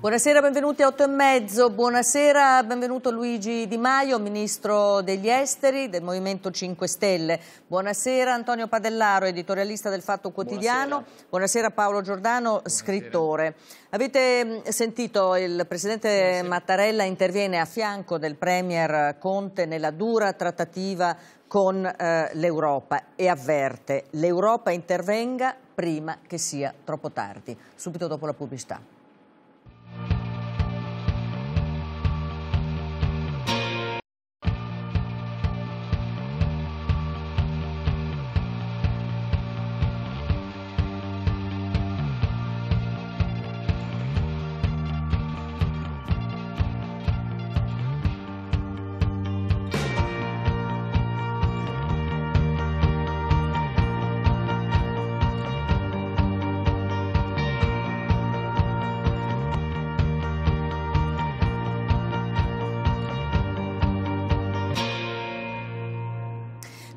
Buonasera, benvenuti a 8 e mezzo. Buonasera, benvenuto Luigi Di Maio, ministro degli esteri del Movimento 5 Stelle. Buonasera Antonio Padellaro, editorialista del Fatto Quotidiano. Buonasera, Buonasera Paolo Giordano, Buonasera. scrittore. Avete mm, sentito il presidente Buonasera. Mattarella interviene a fianco del premier Conte nella dura trattativa con eh, l'Europa e avverte l'Europa intervenga prima che sia troppo tardi, subito dopo la pubblicità.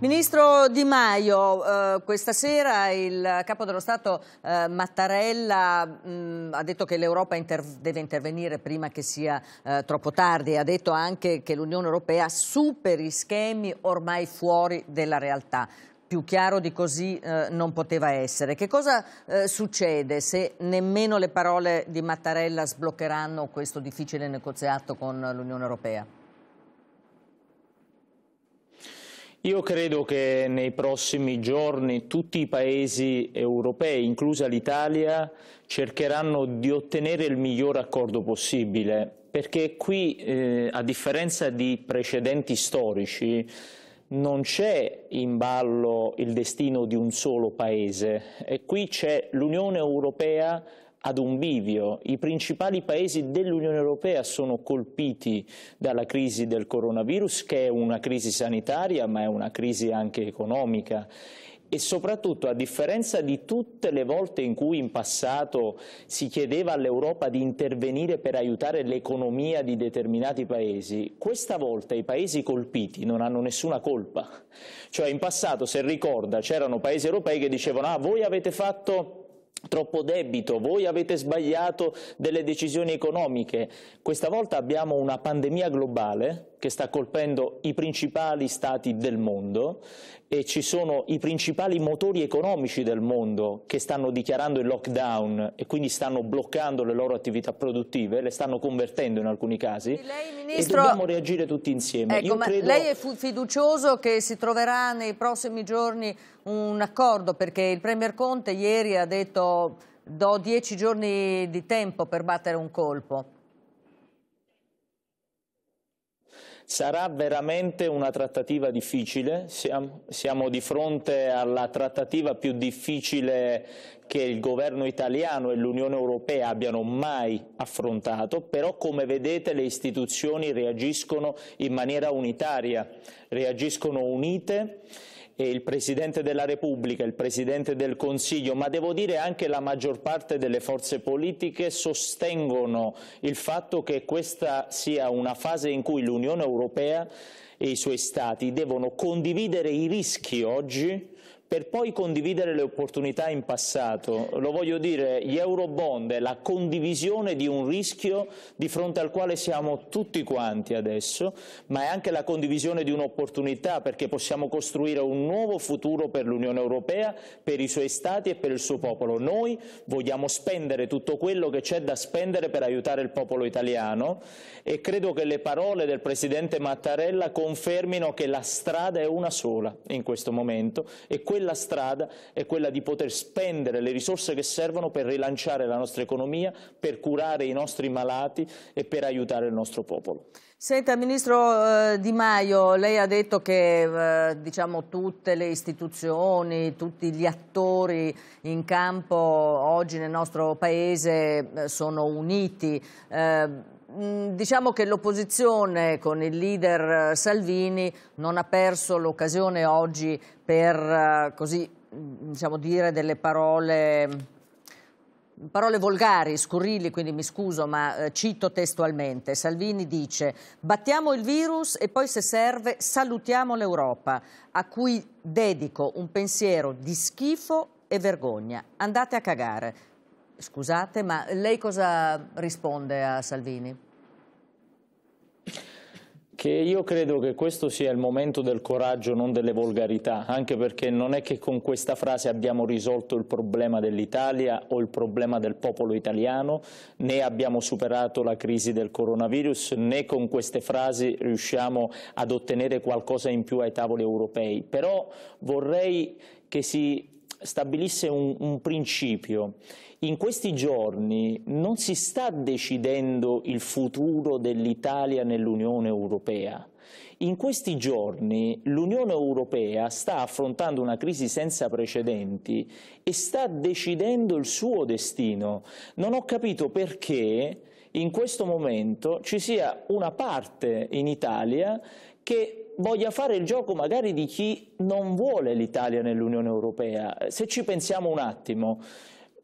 Ministro Di Maio, eh, questa sera il capo dello Stato eh, Mattarella mm, ha detto che l'Europa deve intervenire prima che sia eh, troppo tardi, ha detto anche che l'Unione Europea superi schemi ormai fuori della realtà. Più chiaro di così non poteva essere. Che cosa succede se nemmeno le parole di Mattarella sbloccheranno questo difficile negoziato con l'Unione Europea? Io credo che nei prossimi giorni tutti i paesi europei, inclusa l'Italia, cercheranno di ottenere il miglior accordo possibile, perché qui, eh, a differenza di precedenti storici, non c'è in ballo il destino di un solo paese e qui c'è l'Unione Europea ad un bivio. I principali paesi dell'Unione Europea sono colpiti dalla crisi del coronavirus, che è una crisi sanitaria ma è una crisi anche economica e soprattutto a differenza di tutte le volte in cui in passato si chiedeva all'Europa di intervenire per aiutare l'economia di determinati paesi, questa volta i paesi colpiti non hanno nessuna colpa. Cioè in passato, se ricorda, c'erano paesi europei che dicevano ah voi avete fatto troppo debito, voi avete sbagliato delle decisioni economiche. Questa volta abbiamo una pandemia globale che sta colpendo i principali stati del mondo e ci sono i principali motori economici del mondo che stanno dichiarando il lockdown e quindi stanno bloccando le loro attività produttive, le stanno convertendo in alcuni casi lei, Ministro, e dobbiamo reagire tutti insieme. Ecco, credo... Lei è fiducioso che si troverà nei prossimi giorni un accordo perché il Premier Conte ieri ha detto do dieci giorni di tempo per battere un colpo. Sarà veramente una trattativa difficile, siamo, di fronte alla trattativa più difficile che il governo italiano e l'Unione Europea abbiano mai affrontato, però come vedete le istituzioni reagiscono in maniera unitaria, reagiscono unite e il Presidente della Repubblica, il Presidente del Consiglio, ma devo dire anche la maggior parte delle forze politiche sostengono il fatto che questa sia una fase in cui l'Unione Europea e i suoi Stati devono condividere i rischi oggi per poi condividere le opportunità in passato. Lo voglio dire, gli eurobond è la condivisione di un rischio di fronte al quale siamo tutti quanti adesso, ma è anche la condivisione di un'opportunità perché possiamo costruire un nuovo futuro per l'Unione Europea, per i suoi Stati e per il suo popolo. Noi vogliamo spendere tutto quello che c'è da spendere per aiutare il popolo italiano e credo che le parole del Presidente Mattarella confermino che la strada è una sola in questo momento e quella strada è quella di poter spendere le risorse che servono per rilanciare la nostra economia, per curare i nostri malati e per aiutare il nostro popolo. Senta, Ministro eh, Di Maio, lei ha detto che eh, diciamo, tutte le istituzioni, tutti gli attori in campo oggi nel nostro Paese eh, sono uniti diciamo che l'opposizione con il leader eh, Salvini non ha perso l'occasione oggi per eh, così, diciamo, dire delle parole, parole volgari, scurrili, quindi mi scuso, ma eh, cito testualmente. Salvini dice battiamo il virus e poi se serve salutiamo l'Europa, a cui dedico un pensiero di schifo e vergogna. Andate a cagare. Scusate, ma lei cosa risponde a Salvini? Che io credo che questo sia il momento del coraggio, non delle volgarità, anche perché non è che con questa frase abbiamo risolto il problema dell'Italia o il problema del popolo italiano, né abbiamo superato la crisi del coronavirus, né con queste frasi riusciamo ad ottenere qualcosa in più ai tavoli europei. Però vorrei che si stabilisse un, un principio. In questi giorni non si sta decidendo il futuro dell'Italia nell'Unione Europea. In questi giorni l'Unione Europea sta affrontando una crisi senza precedenti e sta decidendo il suo destino. Non ho capito perché in questo momento ci sia una parte in Italia che voglia fare il gioco magari di chi non vuole l'Italia nell'Unione Europea. Se ci pensiamo un attimo,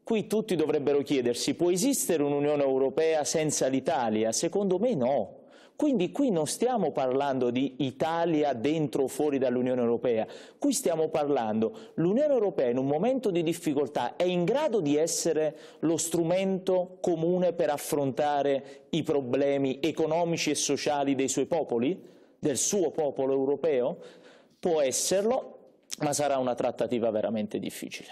qui tutti dovrebbero chiedersi può esistere un'Unione Europea senza l'Italia? Secondo me no. Quindi qui non stiamo parlando di Italia dentro o fuori dall'Unione Europea, qui stiamo parlando l'Unione Europea in un momento di difficoltà è in grado di essere lo strumento comune per affrontare i problemi economici e sociali dei suoi popoli? del suo popolo europeo? Può esserlo, ma sarà una trattativa veramente difficile.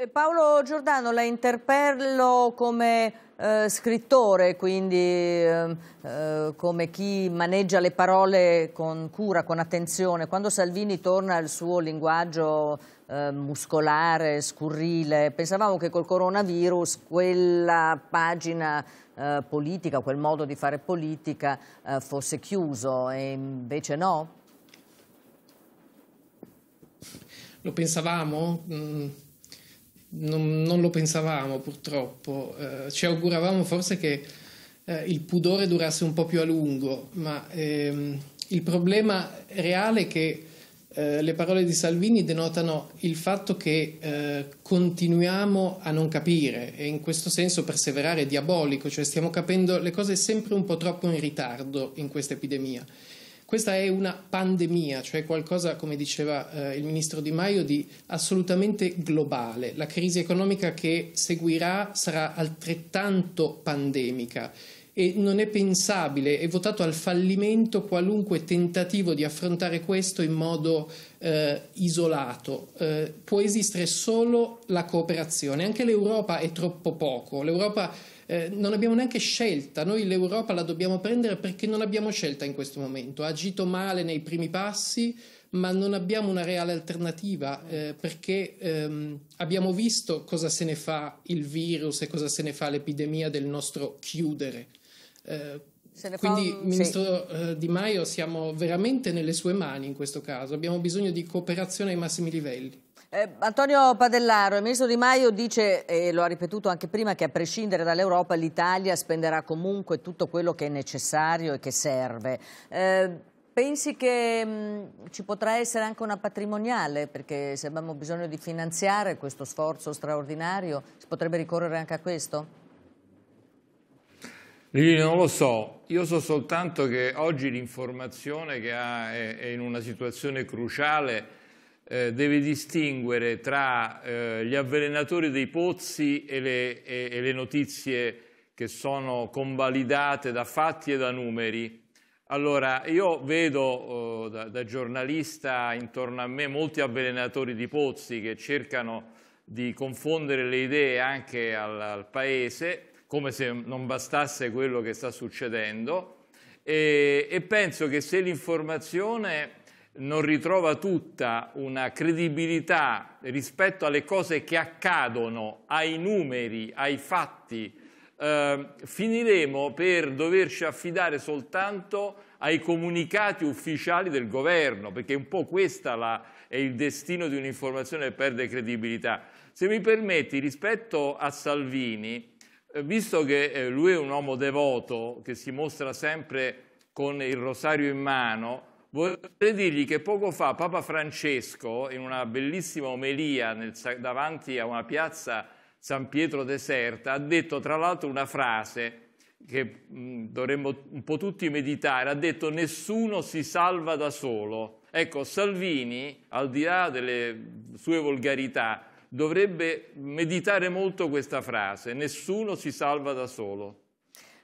Eh, Paolo Giordano, la interpello come eh, scrittore, quindi ehm, eh, come chi maneggia le parole con cura, con attenzione. Quando Salvini torna al suo linguaggio eh, muscolare, scurrile. Pensavamo che col coronavirus quella pagina eh, politica, quel modo di fare politica eh, fosse chiuso e invece no? Lo pensavamo? Mm, non, non, lo pensavamo purtroppo, eh, ci auguravamo forse che eh, il pudore durasse un po' più a lungo, ma ehm, il problema reale è che eh, le parole di Salvini denotano il fatto che eh, continuiamo a non capire e in questo senso perseverare è diabolico, cioè stiamo capendo le cose sempre un po' troppo in ritardo in questa epidemia. Questa è una pandemia, cioè qualcosa, come diceva eh, il ministro Di Maio, di assolutamente globale. La crisi economica che seguirà sarà altrettanto pandemica e non è pensabile, è votato al fallimento qualunque tentativo di affrontare questo in modo eh, isolato. Eh, può esistere solo la cooperazione, anche l'Europa è troppo poco, l'Europa eh, non abbiamo neanche scelta, noi l'Europa la dobbiamo prendere perché non abbiamo scelta in questo momento, ha agito male nei primi passi, ma non abbiamo una reale alternativa eh, perché ehm, abbiamo visto cosa se ne fa il virus e cosa se ne fa l'epidemia del nostro chiudere. Eh, quindi, un... Ministro sì. Eh, di Maio, siamo veramente nelle sue mani in questo caso, abbiamo bisogno di cooperazione ai massimi livelli. Eh, Antonio Padellaro, il ministro Di Maio dice, e lo ha ripetuto anche prima, che a prescindere dall'Europa l'Italia spenderà comunque tutto quello che è necessario e che serve. Eh, pensi che mh, mm, ci potrà essere anche una patrimoniale, perché se abbiamo bisogno di finanziare questo sforzo straordinario, si potrebbe ricorrere anche a questo? Lili, non lo so, io so soltanto che oggi l'informazione che ha, è, in una situazione cruciale eh, deve distinguere tra eh, gli avvelenatori dei pozzi e le, e, e le notizie che sono convalidate da fatti e da numeri. Allora, io vedo eh, da, da, giornalista intorno a me molti avvelenatori di pozzi che cercano di confondere le idee anche al, al paese come se non bastasse quello che sta succedendo e, e penso che se l'informazione non ritrova tutta una credibilità rispetto alle cose che accadono, ai numeri, ai fatti, eh, finiremo per doverci affidare soltanto ai comunicati ufficiali del governo, perché un po' questo è il destino di un'informazione che perde credibilità. Se mi permetti, rispetto a Salvini, eh, visto che eh, lui è un uomo devoto che si mostra sempre con il rosario in mano, vorrei dirgli che poco fa Papa Francesco, in una bellissima omelia nel, davanti a una piazza San Pietro deserta, ha detto tra l'altro una frase che mm, dovremmo un po' tutti meditare, ha detto nessuno si salva da solo. Ecco, Salvini, al di là delle sue volgarità, dovrebbe meditare molto questa frase, nessuno si salva da solo.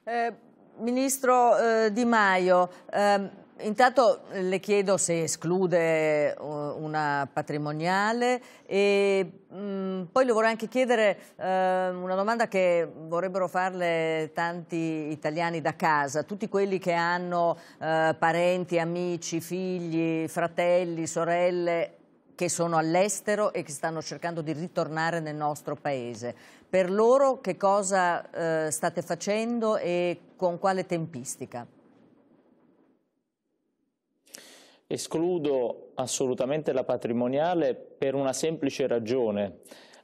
Eh, Ministro eh, Di Maio, ehm, intanto le chiedo se esclude eh, una patrimoniale e mh, mm, poi le vorrei anche chiedere eh, una domanda che vorrebbero farle tanti italiani da casa, tutti quelli che hanno eh, parenti, amici, figli, fratelli, sorelle che sono all'estero e che stanno cercando di ritornare nel nostro paese. Per loro che cosa eh, state facendo e con quale tempistica? Escludo assolutamente la patrimoniale per una semplice ragione.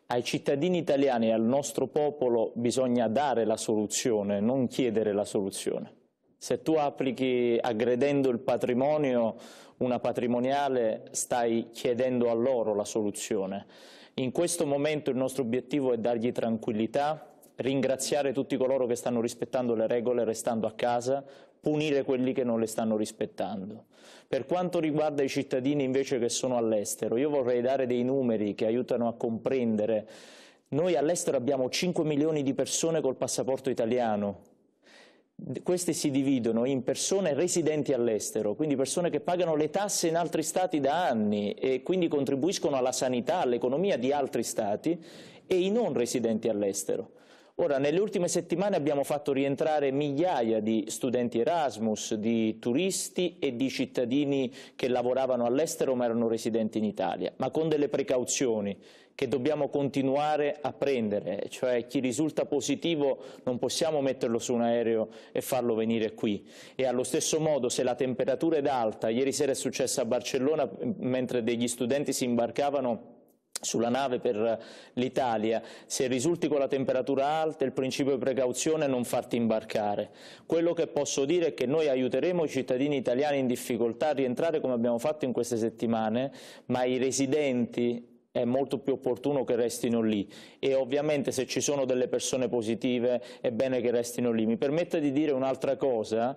Ai cittadini italiani e al nostro popolo bisogna dare la soluzione, non chiedere la soluzione. Se tu applichi aggredendo il patrimonio una patrimoniale stai chiedendo a loro la soluzione. In questo momento il nostro obiettivo è dargli tranquillità, ringraziare tutti coloro che stanno rispettando le regole restando a casa, punire quelli che non le stanno rispettando. Per quanto riguarda i cittadini invece che sono all'estero, io vorrei dare dei numeri che aiutano a comprendere. Noi all'estero abbiamo 5 milioni di persone col passaporto italiano, queste si dividono in persone residenti all'estero, quindi persone che pagano le tasse in altri stati da anni e quindi contribuiscono alla sanità, all'economia di altri stati, e i non residenti all'estero. Ora, nelle ultime settimane abbiamo fatto rientrare migliaia di studenti Erasmus, di turisti e di cittadini che lavoravano all'estero ma erano residenti in Italia, ma con delle precauzioni che dobbiamo continuare a prendere, cioè chi risulta positivo non possiamo metterlo su un aereo e farlo venire qui. E allo stesso modo se la temperatura è alta, ieri sera è successo a Barcellona mentre degli studenti si imbarcavano sulla nave per l'Italia, se risulti con la temperatura alta il principio di precauzione è non farti imbarcare. Quello che posso dire è che noi aiuteremo i cittadini italiani in difficoltà a rientrare come abbiamo fatto in queste settimane, ma i residenti è molto più opportuno che restino lì e ovviamente se ci sono delle persone positive è bene che restino lì. Mi permetta di dire un'altra cosa,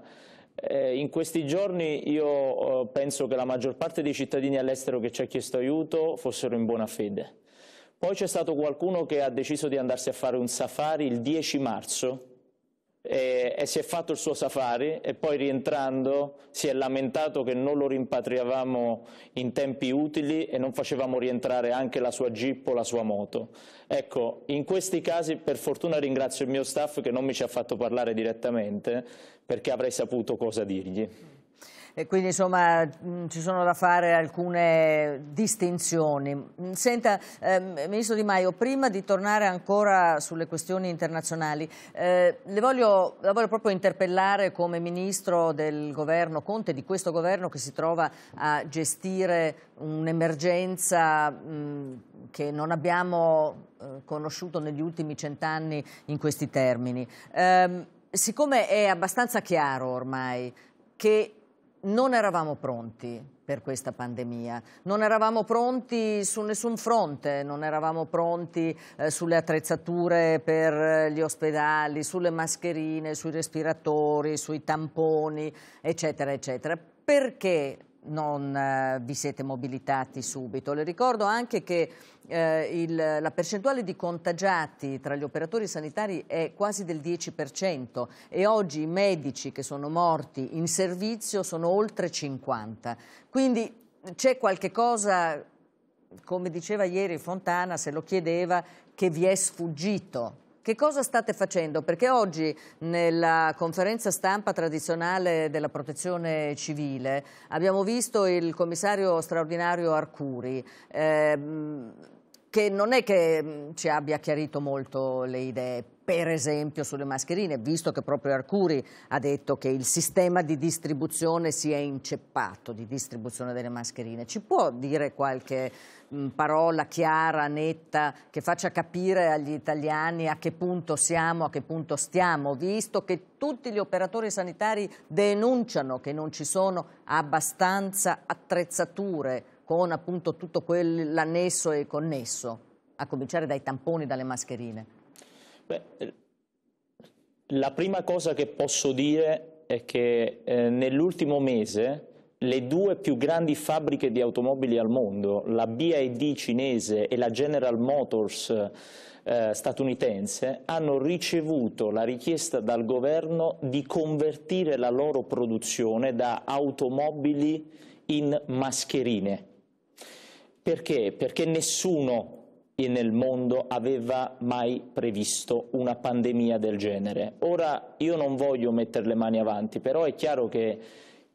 eh, in questi giorni io eh, penso che la maggior parte dei cittadini all'estero che ci ha chiesto aiuto fossero in buona fede. Poi c'è stato qualcuno che ha deciso di andarsi a fare un safari il 10 marzo e, e, si è fatto il suo safari e poi rientrando si è lamentato che non lo rimpatriavamo in tempi utili e non facevamo rientrare anche la sua jeep o la sua moto. Ecco, in questi casi per fortuna ringrazio il mio staff che non mi ci ha fatto parlare direttamente perché avrei saputo cosa dirgli e quindi insomma mh, mm, ci sono da fare alcune distinzioni. Senta, ehm, Ministro Di Maio, prima di tornare ancora sulle questioni internazionali, eh, le voglio, la voglio proprio interpellare come Ministro del Governo Conte, di questo Governo che si trova a gestire un'emergenza mm, che non abbiamo eh, conosciuto negli ultimi cent'anni in questi termini. Eh, siccome è abbastanza chiaro ormai che non eravamo pronti per questa pandemia, non eravamo pronti su nessun fronte, non eravamo pronti eh, sulle attrezzature per eh, gli ospedali, sulle mascherine, sui respiratori, sui tamponi, eccetera, eccetera. Perché non eh, vi siete mobilitati subito. Le ricordo anche che eh, il, la percentuale di contagiati tra gli operatori sanitari è quasi del 10% e oggi i medici che sono morti in servizio sono oltre 50. Quindi c'è qualche cosa, come diceva ieri Fontana, se lo chiedeva, che vi è sfuggito che cosa state facendo? Perché oggi nella conferenza stampa tradizionale della protezione civile abbiamo visto il commissario straordinario Arcuri. Eh, che non è che mm, ci abbia chiarito molto le idee, per esempio sulle mascherine, visto che proprio Arcuri ha detto che il sistema di distribuzione si è inceppato di distribuzione delle mascherine. Ci può dire qualche mm, parola chiara, netta, che faccia capire agli italiani a che punto siamo, a che punto stiamo, visto che tutti gli operatori sanitari denunciano che non ci sono abbastanza attrezzature con appunto tutto quell'annesso e connesso, a cominciare dai tamponi, dalle mascherine? Beh, la prima cosa che posso dire è che eh, nell'ultimo mese le due più grandi fabbriche di automobili al mondo, la BAD cinese e la General Motors eh, statunitense, hanno ricevuto la richiesta dal governo di convertire la loro produzione da automobili in mascherine. Perché? Perché nessuno nel mondo aveva mai previsto una pandemia del genere. Ora io non voglio mettere le mani avanti, però è chiaro che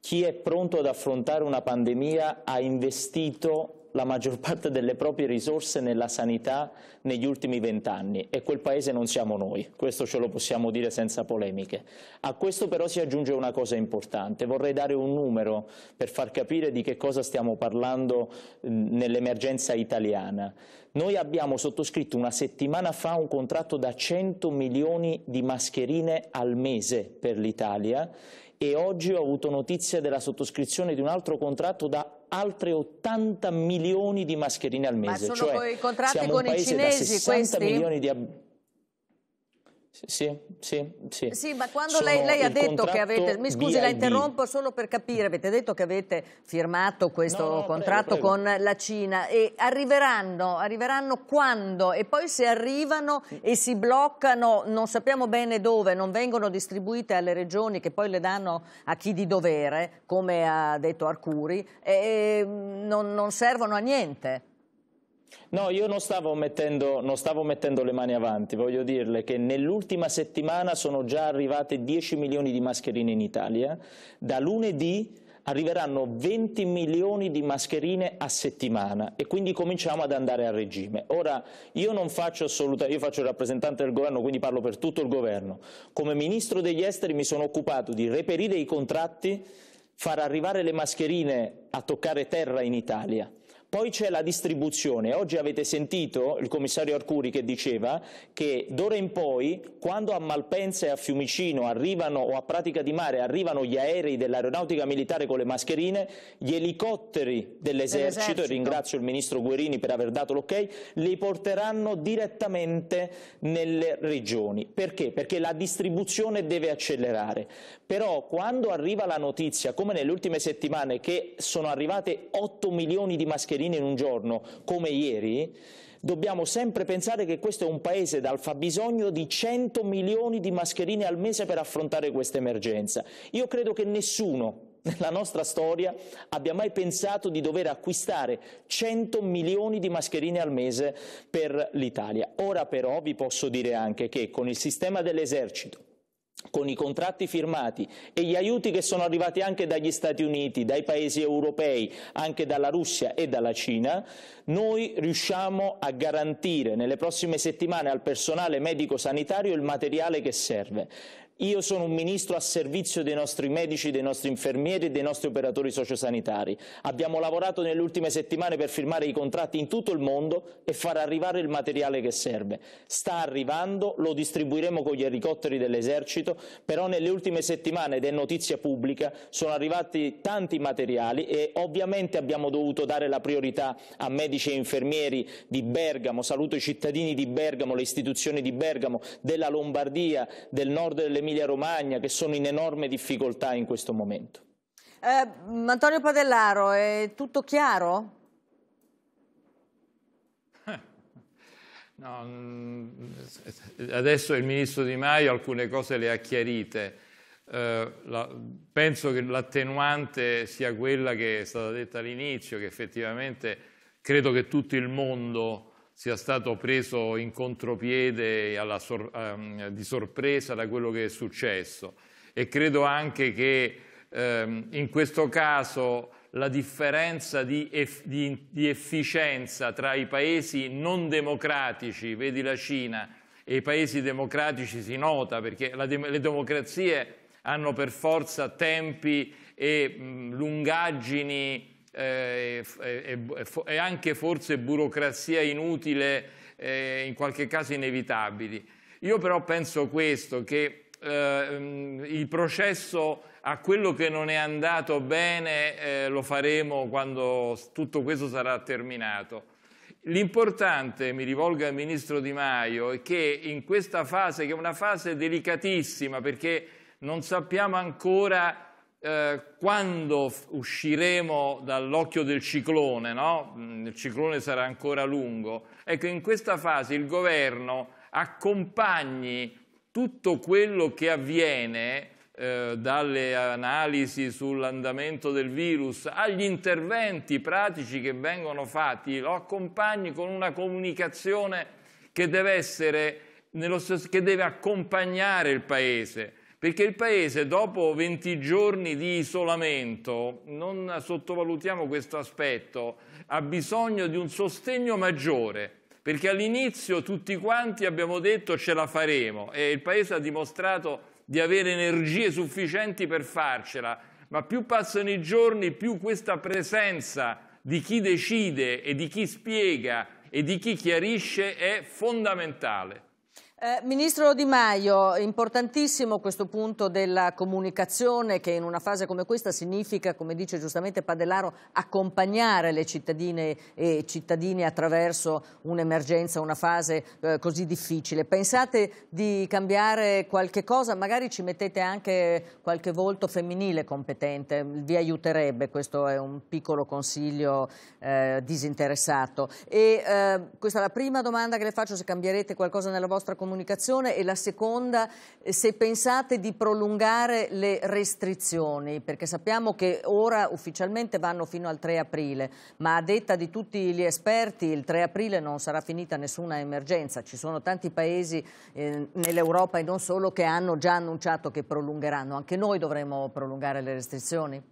chi è pronto ad affrontare una pandemia ha investito la maggior parte delle proprie risorse nella sanità negli ultimi vent'anni e quel paese non siamo noi, questo ce lo possiamo dire senza polemiche. A questo però si aggiunge una cosa importante, vorrei dare un numero per far capire di che cosa stiamo parlando nell'emergenza italiana. Noi abbiamo sottoscritto una settimana fa un contratto da 100 milioni di mascherine al mese per l'Italia e oggi ho avuto notizia della sottoscrizione di un altro contratto da altre 80 milioni di mascherine al mese. Ma sono cioè, contratti con i cinesi questi? Milioni di sì, sì, sì. Sì, ma quando lei, lei ha detto che avete... Mi scusi, la interrompo solo per capire. Avete detto che avete firmato questo no, no, contratto prego, prego. con la Cina. E arriveranno, arriveranno quando? E poi se arrivano e si bloccano, non sappiamo bene dove, non vengono distribuite alle regioni che poi le danno a chi di dovere, come ha detto Arcuri, mm, non, non servono a niente. No, io non stavo, mettendo, non stavo, mettendo, le mani avanti, voglio dirle che nell'ultima settimana sono già arrivate 10 milioni di mascherine in Italia, da lunedì arriveranno 20 milioni di mascherine a settimana e quindi cominciamo ad andare a regime. Ora io non faccio assolutamente, io faccio il rappresentante del governo, quindi parlo per tutto il governo. Come ministro degli esteri mi sono occupato di reperire i contratti, far arrivare le mascherine a toccare terra in Italia poi c'è la distribuzione. Oggi avete sentito il commissario Arcuri che diceva che d'ora in poi, quando a Malpensa e a Fiumicino arrivano, o a Pratica di Mare arrivano gli aerei dell'aeronautica militare con le mascherine, gli elicotteri dell'esercito, e ringrazio il ministro Guerini per aver dato l'ok, li porteranno direttamente nelle regioni. Perché? Perché la distribuzione deve accelerare. Però quando arriva la notizia, come nelle ultime settimane, che sono arrivate 8 milioni di mascherine, mascherine in un giorno come ieri, dobbiamo sempre pensare che questo è un paese dal fabbisogno di 100 milioni di mascherine al mese per affrontare questa emergenza. Io credo che nessuno nella nostra storia abbia mai pensato di dover acquistare 100 milioni di mascherine al mese per l'Italia. Ora però vi posso dire anche che con il sistema dell'esercito, con i contratti firmati e gli aiuti che sono arrivati anche dagli Stati Uniti, dai paesi europei, anche dalla Russia e dalla Cina, noi riusciamo a garantire nelle prossime settimane al personale medico sanitario il materiale che serve. Io sono un ministro a servizio dei nostri medici, dei nostri infermieri e dei nostri operatori sociosanitari. Abbiamo lavorato nelle ultime settimane per firmare i contratti in tutto il mondo e far arrivare il materiale che serve. Sta arrivando, lo distribuiremo con gli elicotteri dell'esercito, però nelle ultime settimane ed è notizia pubblica sono arrivati tanti materiali e ovviamente abbiamo dovuto dare la priorità a medici e infermieri di Bergamo. Saluto i cittadini di Bergamo, le istituzioni di Bergamo, della Lombardia, del nord dell'Emilia dell'Emilia Romagna che sono in enorme difficoltà in questo momento. Eh, Antonio Padellaro, è tutto chiaro? No, mm, adesso il ministro Di Maio alcune cose le ha chiarite. Eh, la, penso che l'attenuante sia quella che è stata detta all'inizio, che effettivamente credo che tutto il mondo sia stato preso in contropiede sor ehm, di sorpresa da quello che è successo e credo anche che ehm, in questo caso la differenza di, eff di, di efficienza tra i paesi non democratici, vedi la Cina, e i paesi democratici si nota perché de le democrazie hanno per forza tempi e mh, lungaggini eh, e, e, e, anche forse burocrazia inutile, eh, in qualche caso inevitabili. Io però penso questo, che eh, mm, il processo a quello che non è andato bene eh, lo faremo quando tutto questo sarà terminato. L'importante, mi rivolgo al Ministro Di Maio, è che in questa fase, che è una fase delicatissima perché non sappiamo ancora eh, quando usciremo dall'occhio del ciclone, no? Mm, il ciclone sarà ancora lungo, ecco in questa fase il governo accompagni tutto quello che avviene eh, dalle analisi sull'andamento del virus agli interventi pratici che vengono fatti, lo accompagni con una comunicazione che deve, essere, che deve accompagnare il Paese perché il Paese dopo 20 giorni di isolamento, non sottovalutiamo questo aspetto, ha bisogno di un sostegno maggiore, perché all'inizio tutti quanti abbiamo detto ce la faremo e il Paese ha dimostrato di avere energie sufficienti per farcela, ma più passano i giorni, più questa presenza di chi decide e di chi spiega e di chi chiarisce è fondamentale. Eh, Ministro Di Maio, importantissimo questo punto della comunicazione che in una fase come questa significa, come dice giustamente Padellaro, accompagnare le cittadine e cittadini attraverso un'emergenza, una fase eh, così difficile. Pensate di cambiare qualche cosa? Magari ci mettete anche qualche volto femminile competente, vi aiuterebbe, questo è un piccolo consiglio eh, disinteressato. E, eh, questa è la prima domanda che le faccio, se cambierete qualcosa nella vostra comunicazione comunicazione e la seconda eh, se pensate di prolungare le restrizioni, perché sappiamo che ora ufficialmente vanno fino al 3 aprile, ma a detta di tutti gli esperti il 3 aprile non sarà finita nessuna emergenza, ci sono tanti paesi eh, nell'Europa e non solo che hanno già annunciato che prolungheranno, anche noi dovremo prolungare le restrizioni?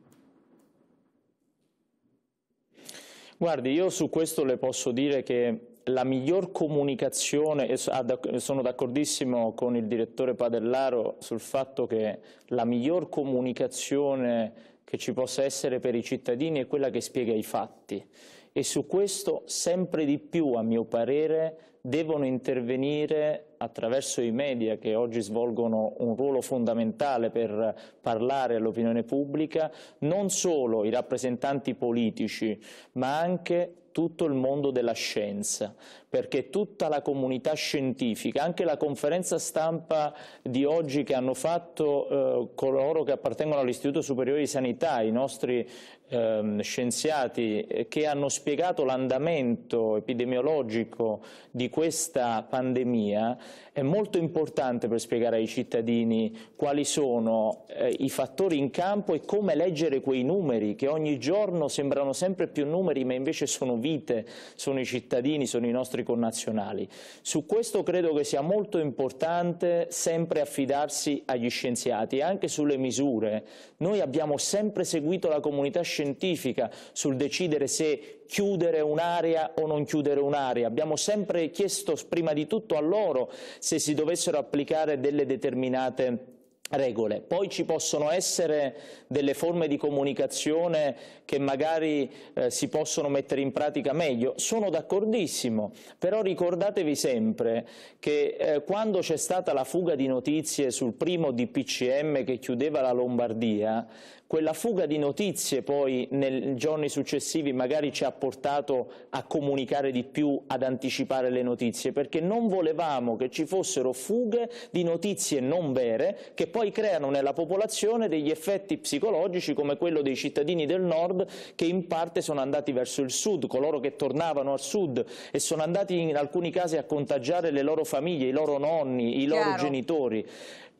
Guardi, io su questo le posso dire che la miglior comunicazione, e sono d'accordissimo con il direttore Padellaro sul fatto che la miglior comunicazione che ci possa essere per i cittadini è quella che spiega i fatti e su questo sempre di più, a mio parere, devono intervenire attraverso i media che oggi svolgono un ruolo fondamentale per parlare all'opinione pubblica, non solo i rappresentanti politici, ma anche tutto il mondo della scienza, perché tutta la comunità scientifica, anche la conferenza stampa di oggi che hanno fatto eh, coloro che appartengono all'Istituto Superiore di Sanità, i nostri ehm, scienziati eh, che hanno spiegato l'andamento epidemiologico di questa pandemia è molto importante per spiegare ai cittadini quali sono eh, i fattori in campo e come leggere quei numeri che ogni giorno sembrano sempre più numeri ma invece sono vite, sono i cittadini, sono i nostri connazionali. Su questo credo che sia molto importante sempre affidarsi agli scienziati anche sulle misure. Noi abbiamo sempre seguito la comunità scientifica scientifica sul decidere se chiudere un'area o non chiudere un'area. Abbiamo sempre chiesto prima di tutto a loro se si dovessero applicare delle determinate regole. Poi ci possono essere delle forme di comunicazione che magari eh, si possono mettere in pratica meglio. Sono d'accordissimo, però ricordatevi sempre che eh, quando c'è stata la fuga di notizie sul primo DPCM che chiudeva la Lombardia, quella fuga di notizie poi nei giorni successivi magari ci ha portato a comunicare di più, ad anticipare le notizie, perché non volevamo che ci fossero fughe di notizie non vere che poi creano nella popolazione degli effetti psicologici come quello dei cittadini del nord che in parte sono andati verso il sud, coloro che tornavano al sud e sono andati in alcuni casi a contagiare le loro famiglie, i loro nonni, i loro Chiaro. genitori.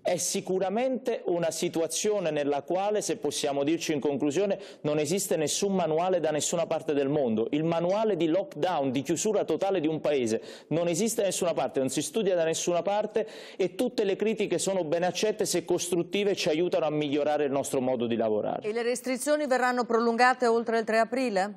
È sicuramente una situazione nella quale, se possiamo dirci in conclusione, non esiste nessun manuale da nessuna parte del mondo. Il manuale di lockdown, di chiusura totale di un paese, non esiste da nessuna parte, non si studia da nessuna parte e tutte le critiche sono ben accette se costruttive e ci aiutano a migliorare il nostro modo di lavorare. E le restrizioni verranno prolungate oltre il 3 aprile?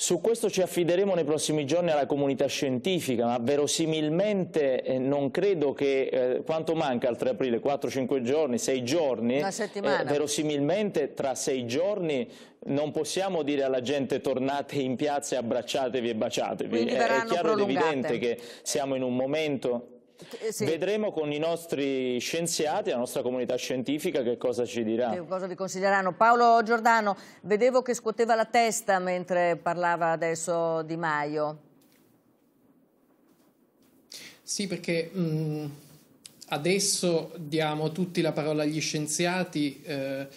Su questo ci affideremo nei prossimi giorni alla comunità scientifica, ma verosimilmente eh, non credo che, eh, quanto manca al 3 aprile, 4-5 giorni, 6 giorni? Una eh, settimana. Eh, verosimilmente tra 6 giorni non possiamo dire alla gente tornate in piazza e abbracciatevi e baciatevi. Eh, è, è chiaro ed evidente che siamo in un momento eh, sì. vedremo con i nostri scienziati, la nostra comunità scientifica che cosa ci dirà. Che cosa vi consiglieranno. Paolo Giordano, vedevo che scuoteva la testa mentre parlava adesso Di Maio. Sì, perché mh, mm, adesso diamo tutti la parola agli scienziati. Eh,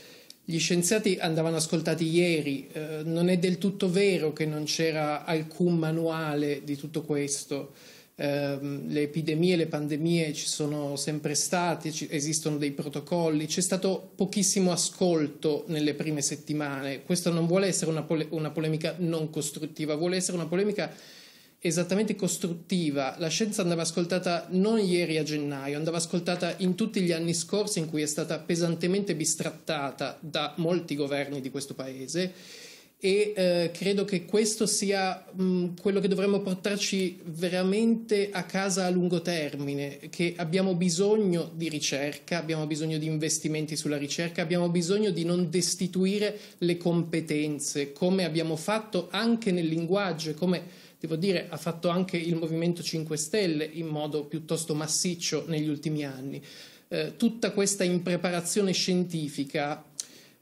gli scienziati andavano ascoltati ieri, eh, non è del tutto vero che non c'era alcun manuale di tutto questo ehm, le epidemie, le pandemie ci sono sempre state, ci, esistono dei protocolli, c'è stato pochissimo ascolto nelle prime settimane. Questa non vuole essere una, pole, una polemica non costruttiva, vuole essere una polemica esattamente costruttiva. La scienza andava ascoltata non ieri a gennaio, andava ascoltata in tutti gli anni scorsi in cui è stata pesantemente bistrattata da molti governi di questo paese e eh, credo che questo sia mh, mm, quello che dovremmo portarci veramente a casa a lungo termine, che abbiamo bisogno di ricerca, abbiamo bisogno di investimenti sulla ricerca, abbiamo bisogno di non destituire le competenze, come abbiamo fatto anche nel linguaggio e come devo dire ha fatto anche il Movimento 5 Stelle in modo piuttosto massiccio negli ultimi anni. Eh, tutta questa impreparazione scientifica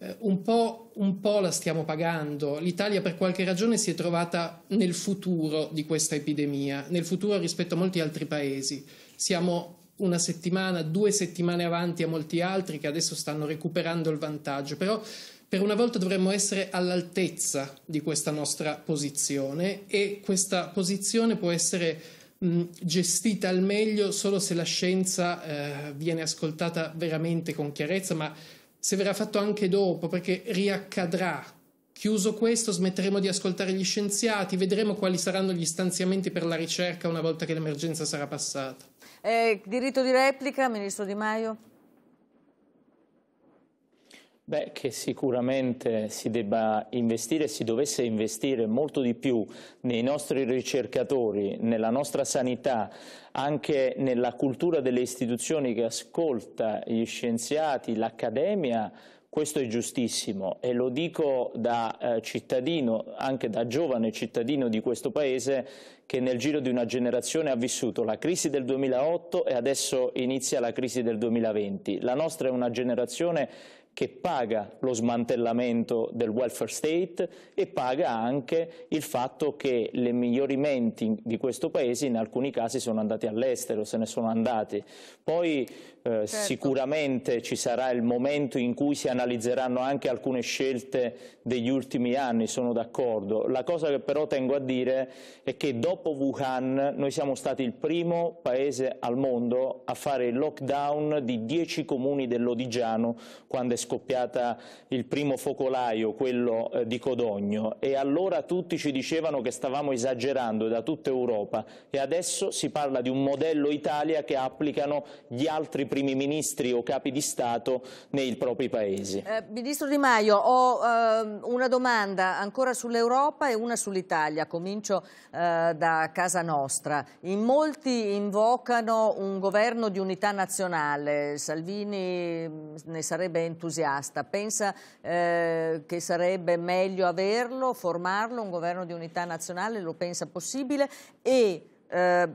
eh, un po', un po' la stiamo pagando. L'Italia per qualche ragione si è trovata nel futuro di questa epidemia, nel futuro rispetto a molti altri paesi. Siamo una settimana, due settimane avanti a molti altri che adesso stanno recuperando il vantaggio, però per una volta dovremmo essere all'altezza di questa nostra posizione e questa posizione può essere gestita al meglio solo se la scienza eh, viene ascoltata veramente con chiarezza, ma se verrà fatto anche dopo, perché riaccadrà. Chiuso questo, smetteremo di ascoltare gli scienziati, vedremo quali saranno gli stanziamenti per la ricerca una volta che l'emergenza sarà passata. Eh, diritto di replica, Ministro Di Maio. Beh, che sicuramente si debba investire, si dovesse investire molto di più nei nostri ricercatori, nella nostra sanità, anche nella cultura delle istituzioni che ascolta gli scienziati, l'accademia, questo è giustissimo e lo dico da eh, cittadino, anche da giovane cittadino di questo Paese che nel giro di una generazione ha vissuto la crisi del 2008 e adesso inizia la crisi del 2020. La nostra è una generazione che paga lo smantellamento del welfare state e paga anche il fatto che le migliori menti di questo paese in alcuni casi sono andati all'estero, se ne sono andati. Poi eh, certo. sicuramente ci sarà il momento in cui si analizzeranno anche alcune scelte degli ultimi anni, sono d'accordo. La cosa che però tengo a dire è che dopo Wuhan noi siamo stati il primo paese al mondo a fare il lockdown di 10 comuni dell'Odigiano quando è scoppiata il primo focolaio, quello eh, di Codogno e allora tutti ci dicevano che stavamo esagerando da tutta Europa e adesso si parla di un modello Italia che applicano gli altri primi ministri o capi di Stato nei propri paesi. Eh, Ministro Di Maio, ho eh, una domanda ancora sull'Europa e una sull'Italia. Comincio eh, da casa nostra. In molti invocano un governo di unità nazionale. Salvini mm, ne sarebbe entusiasta. Pensa eh, che sarebbe meglio averlo, formarlo, un governo di unità nazionale? Lo pensa possibile? E, eh,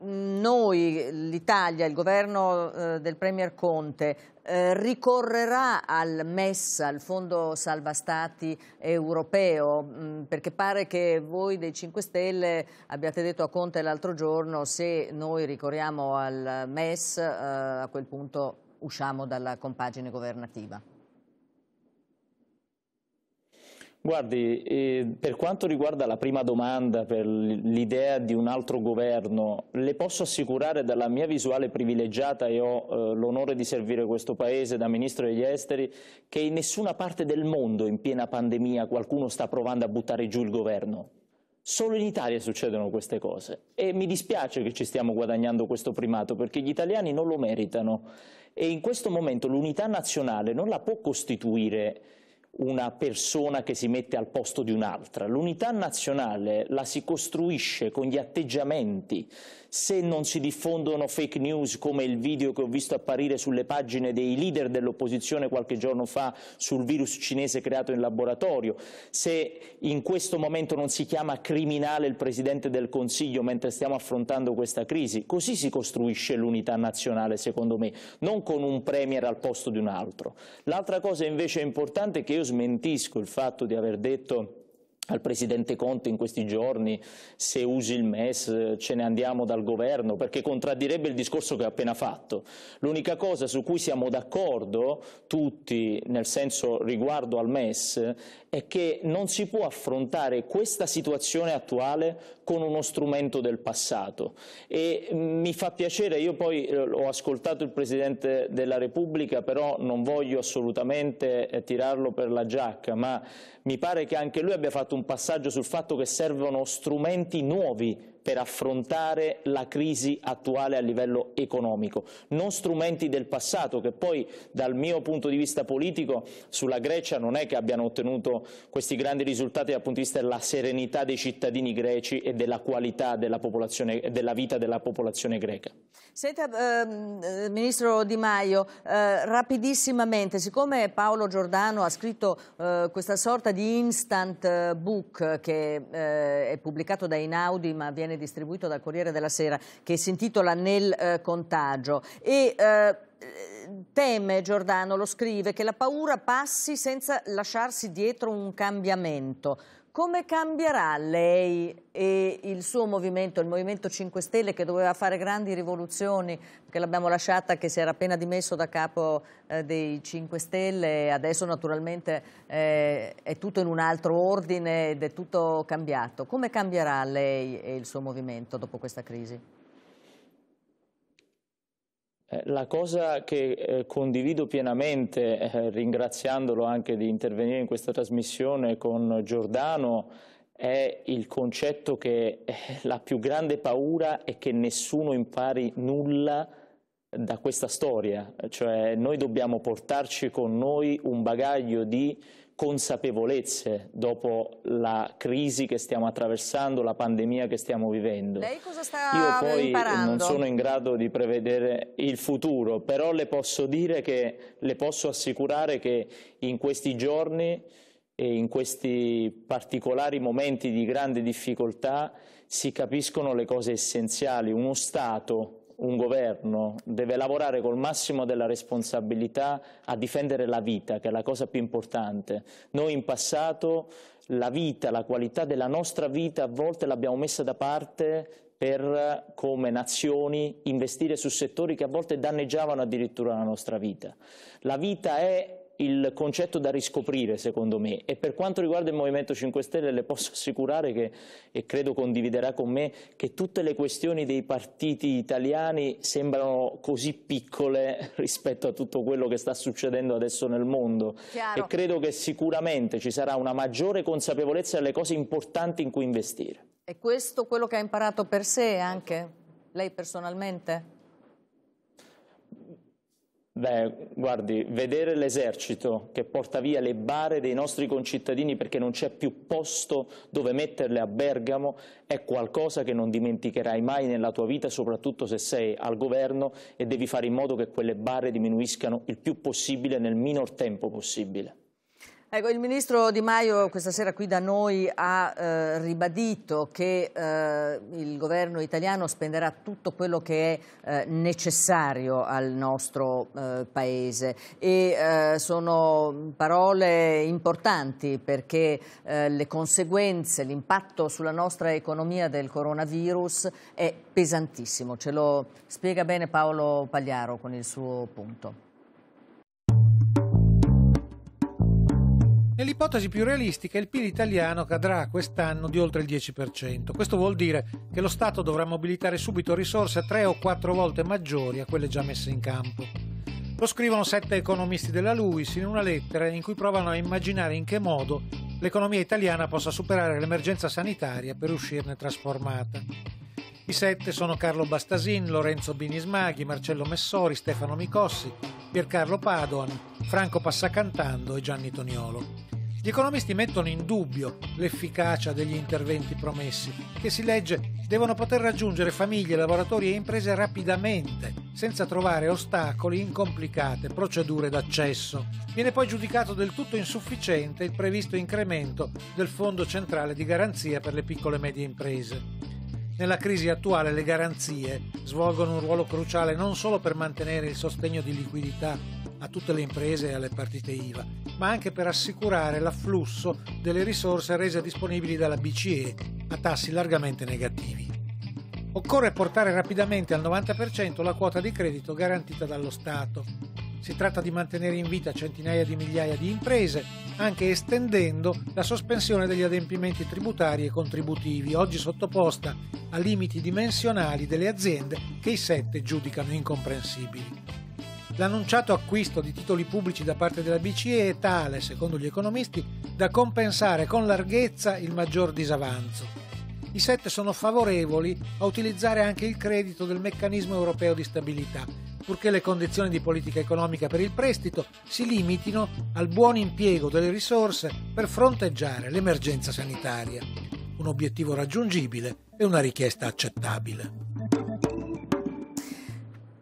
noi, l'Italia, il governo eh, del Premier Conte, eh, ricorrerà al MES, al Fondo Salva Stati europeo, mh, mm, perché pare che voi dei 5 Stelle abbiate detto a Conte l'altro giorno se noi ricorriamo al MES eh, a quel punto usciamo dalla compagine governativa. Guardi, eh, per quanto riguarda la prima domanda, per l'idea di un altro governo, le posso assicurare dalla mia visuale privilegiata, e ho eh, l'onore di servire questo Paese da Ministro degli Esteri, che in nessuna parte del mondo in piena pandemia qualcuno sta provando a buttare giù il governo. Solo in Italia succedono queste cose e mi dispiace che ci stiamo guadagnando questo primato perché gli italiani non lo meritano e in questo momento l'unità nazionale non la può costituire una persona che si mette al posto di un'altra. L'unità nazionale la si costruisce con gli atteggiamenti. Se non si diffondono fake news come il video che ho visto apparire sulle pagine dei leader dell'opposizione qualche giorno fa sul virus cinese creato in laboratorio, se in questo momento non si chiama criminale il Presidente del Consiglio mentre stiamo affrontando questa crisi, così si costruisce l'unità nazionale secondo me, non con un Premier al posto di un altro. L'altra cosa invece importante è che io smentisco il fatto di aver detto al Presidente Conte in questi giorni se usi il MES ce ne andiamo dal governo perché contraddirebbe il discorso che ha appena fatto. L'unica cosa su cui siamo d'accordo tutti nel senso riguardo al MES è che non si può affrontare questa situazione attuale con uno strumento del passato e mm, mi fa piacere, io poi eh, ho ascoltato il Presidente della Repubblica però non voglio assolutamente eh, tirarlo per la giacca ma mi pare che anche lui abbia fatto un passaggio sul fatto che servono strumenti nuovi per affrontare la crisi attuale a livello economico, non strumenti del passato che poi dal mio punto di vista politico sulla Grecia non è che abbiano ottenuto questi grandi risultati dal punto di vista della serenità dei cittadini greci e della qualità della, popolazione, della vita della popolazione greca. Senta, ehm, eh, Ministro Di Maio, eh, rapidissimamente, siccome Paolo Giordano ha scritto eh, questa sorta di instant eh, book che eh, è pubblicato da Inaudi ma viene viene distribuito dal Corriere della Sera, che si intitola Nel eh, contagio. E, eh, teme, Giordano lo scrive, che la paura passi senza lasciarsi dietro un cambiamento. Come cambierà lei e il suo movimento, il Movimento 5 Stelle che doveva fare grandi rivoluzioni, perché l'abbiamo lasciata che si era appena dimesso da capo eh, dei 5 Stelle, adesso naturalmente eh, è tutto in un altro ordine ed è tutto cambiato. Come cambierà lei e il suo movimento dopo questa crisi? Eh, la cosa che eh, condivido pienamente, eh, ringraziandolo anche di intervenire in questa trasmissione con Giordano, è il concetto che eh, la più grande paura è che nessuno impari nulla da questa storia, cioè noi dobbiamo portarci con noi un bagaglio di consapevolezze dopo la crisi che stiamo attraversando, la pandemia che stiamo vivendo. Lei cosa sta Io poi imparando? non sono in grado di prevedere il futuro, però le posso dire che le posso assicurare che in questi giorni e in questi particolari momenti di grande difficoltà si capiscono le cose essenziali. Uno Stato un governo deve lavorare col massimo della responsabilità a difendere la vita, che è la cosa più importante. Noi in passato la vita, la qualità della nostra vita a volte l'abbiamo messa da parte per, come nazioni, investire su settori che a volte danneggiavano addirittura la nostra vita. La vita è il concetto da riscoprire secondo me e per quanto riguarda il Movimento 5 Stelle le posso assicurare che, e credo condividerà con me, che tutte le questioni dei partiti italiani sembrano così piccole rispetto a tutto quello che sta succedendo adesso nel mondo Chiaro. e credo che sicuramente ci sarà una maggiore consapevolezza delle cose importanti in cui investire. E questo quello che ha imparato per sé anche, lei personalmente? Beh, guardi, vedere l'esercito che porta via le bare dei nostri concittadini perché non c'è più posto dove metterle a Bergamo è qualcosa che non dimenticherai mai nella tua vita, soprattutto se sei al governo e devi fare in modo che quelle bare diminuiscano il più possibile nel minor tempo possibile. Ecco, il ministro Di Maio questa sera qui da noi ha eh, ribadito che eh, il governo italiano spenderà tutto quello che è eh, necessario al nostro eh, paese e eh, sono parole importanti perché eh, le conseguenze, l'impatto sulla nostra economia del coronavirus è pesantissimo. Ce lo spiega bene Paolo Pagliaro con il suo punto. Nell'ipotesi più realistica il PIL italiano cadrà quest'anno di oltre il 10%. Questo vuol dire che lo Stato dovrà mobilitare subito risorse tre o quattro volte maggiori a quelle già messe in campo. Lo scrivono sette economisti della Luis in una lettera in cui provano a immaginare in che modo l'economia italiana possa superare l'emergenza sanitaria per uscirne trasformata. I sette sono Carlo Bastasin, Lorenzo Binismaghi, Marcello Messori, Stefano Micossi, Piercarlo Padoan, Franco Passacantando e Gianni Toniolo. Gli economisti mettono in dubbio l'efficacia degli interventi promessi, che si legge devono poter raggiungere famiglie, lavoratori e imprese rapidamente, senza trovare ostacoli in complicate procedure d'accesso. Viene poi giudicato del tutto insufficiente il previsto incremento del Fondo centrale di garanzia per le piccole e medie imprese. Nella crisi attuale le garanzie svolgono un ruolo cruciale non solo per mantenere il sostegno di liquidità a tutte le imprese e alle partite IVA, ma anche per assicurare l'afflusso delle risorse rese disponibili dalla BCE a tassi largamente negativi. Occorre portare rapidamente al 90% la quota di credito garantita dallo Stato. Si tratta di mantenere in vita centinaia di migliaia di imprese, anche estendendo la sospensione degli adempimenti tributari e contributivi, oggi sottoposta a limiti dimensionali delle aziende che i sette giudicano incomprensibili. L'annunciato acquisto di titoli pubblici da parte della BCE è tale, secondo gli economisti, da compensare con larghezza il maggior disavanzo. I sette sono favorevoli a utilizzare anche il credito del meccanismo europeo di stabilità, purché le condizioni di politica economica per il prestito si limitino al buon impiego delle risorse per fronteggiare l'emergenza sanitaria. Un obiettivo raggiungibile e una richiesta accettabile.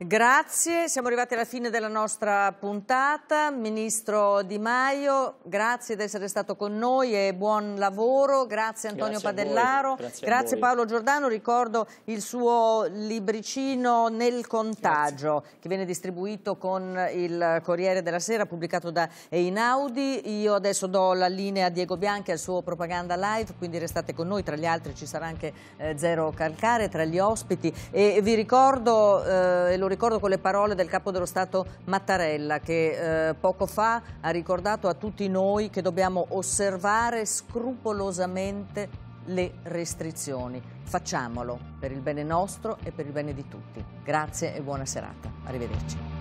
Grazie, siamo arrivati alla fine della nostra puntata. Ministro Di Maio, grazie di essere stato con noi e buon lavoro. Grazie Antonio grazie Padellaro, grazie, grazie Paolo Giordano. Ricordo il suo libricino Nel contagio grazie. che viene distribuito con il Corriere della Sera pubblicato da Einaudi. Io adesso do la linea a Diego Bianchi al suo Propaganda Live, quindi restate con noi. Tra gli altri ci sarà anche eh, Zero Calcare tra gli ospiti e vi ricordo eh, e lo ricordo ricordo con le parole del Capo dello Stato Mattarella che eh, poco fa ha ricordato a tutti noi che dobbiamo osservare scrupolosamente le restrizioni. Facciamolo per il bene nostro e per il bene di tutti. Grazie e buona serata. Arrivederci.